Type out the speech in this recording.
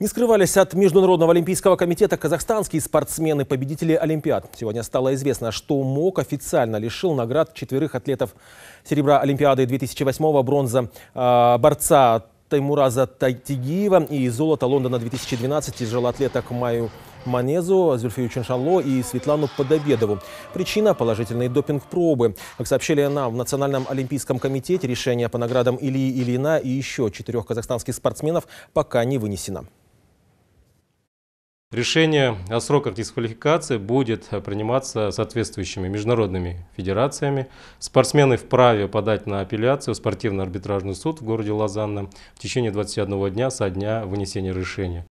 Не скрывались от Международного олимпийского комитета казахстанские спортсмены, победители Олимпиад. Сегодня стало известно, что МОК официально лишил наград четверых атлетов серебра Олимпиады 2008 бронза э, борца Таймураза Тайтигиева и золота Лондона 2012 тяжелоатлеток Маю Манезу, Зюльфию Чиншало и Светлану Подобедову. Причина – положительные допинг-пробы. Как сообщили нам в Национальном олимпийском комитете, решение по наградам Ильи Ильина и еще четырех казахстанских спортсменов пока не вынесено. Решение о сроках дисквалификации будет приниматься соответствующими международными федерациями. Спортсмены вправе подать на апелляцию в спортивно-арбитражный суд в городе Лозанна в течение 21 дня со дня вынесения решения.